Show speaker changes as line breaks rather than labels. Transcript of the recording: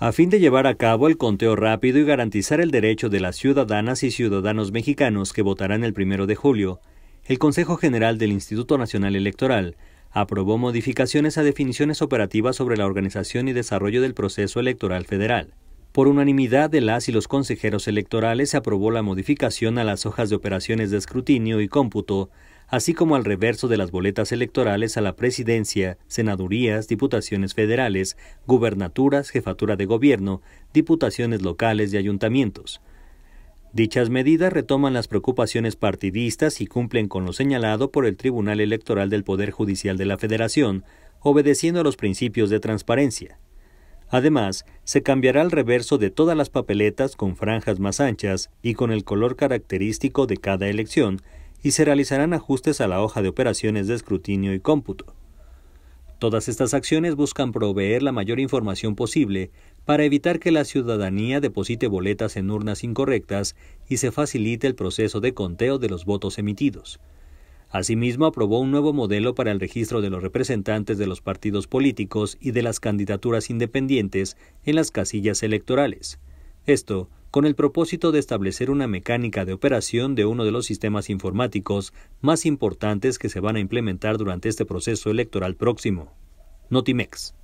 a fin de llevar a cabo el conteo rápido y garantizar el derecho de las ciudadanas y ciudadanos mexicanos que votarán el primero de julio, el Consejo General del Instituto Nacional Electoral aprobó modificaciones a definiciones operativas sobre la organización y desarrollo del proceso electoral federal. Por unanimidad de las y los consejeros electorales se aprobó la modificación a las hojas de operaciones de escrutinio y cómputo, así como al reverso de las boletas electorales a la presidencia, senadurías, diputaciones federales, gubernaturas, jefatura de gobierno, diputaciones locales y ayuntamientos. Dichas medidas retoman las preocupaciones partidistas y cumplen con lo señalado por el Tribunal Electoral del Poder Judicial de la Federación, obedeciendo a los principios de transparencia. Además, se cambiará el reverso de todas las papeletas con franjas más anchas y con el color característico de cada elección, y se realizarán ajustes a la hoja de operaciones de escrutinio y cómputo. Todas estas acciones buscan proveer la mayor información posible para evitar que la ciudadanía deposite boletas en urnas incorrectas y se facilite el proceso de conteo de los votos emitidos. Asimismo, aprobó un nuevo modelo para el registro de los representantes de los partidos políticos y de las candidaturas independientes en las casillas electorales. Esto con el propósito de establecer una mecánica de operación de uno de los sistemas informáticos más importantes que se van a implementar durante este proceso electoral próximo, Notimex.